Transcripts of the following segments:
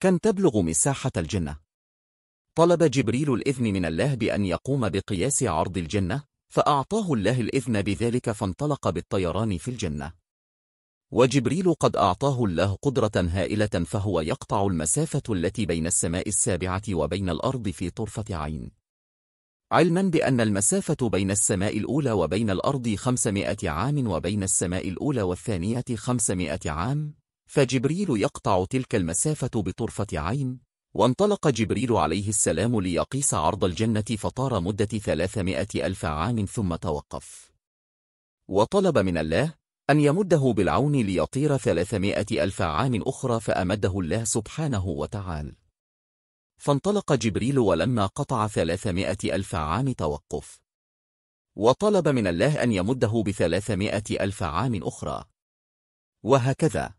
كم تبلغ مساحة الجنة؟ طلب جبريل الإذن من الله بأن يقوم بقياس عرض الجنة فأعطاه الله الإذن بذلك فانطلق بالطيران في الجنة وجبريل قد أعطاه الله قدرة هائلة فهو يقطع المسافة التي بين السماء السابعة وبين الأرض في طرفة عين علما بأن المسافة بين السماء الأولى وبين الأرض 500 عام وبين السماء الأولى والثانية 500 عام فجبريل يقطع تلك المسافة بطرفة عين وانطلق جبريل عليه السلام ليقيس عرض الجنة فطار مدة ثلاثمائة ألف عام ثم توقف وطلب من الله أن يمده بالعون ليطير ثلاثمائة ألف عام أخرى فأمده الله سبحانه وتعالى فانطلق جبريل ولما قطع ثلاثمائة ألف عام توقف وطلب من الله أن يمده بثلاثمائة ألف عام أخرى وهكذا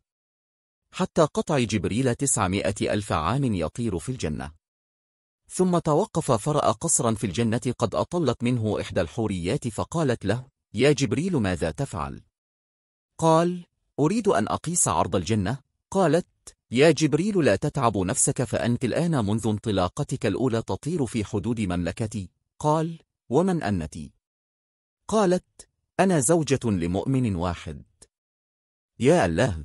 حتى قطع جبريل تسعمائة ألف عام يطير في الجنة ثم توقف فرأى قصرا في الجنة قد أطلت منه إحدى الحوريات فقالت له يا جبريل ماذا تفعل؟ قال أريد أن أقيس عرض الجنة قالت يا جبريل لا تتعب نفسك فأنت الآن منذ انطلاقتك الأولى تطير في حدود مملكتي قال ومن أنتي؟ قالت أنا زوجة لمؤمن واحد يا الله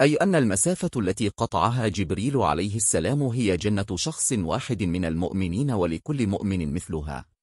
أي أن المسافة التي قطعها جبريل عليه السلام هي جنة شخص واحد من المؤمنين ولكل مؤمن مثلها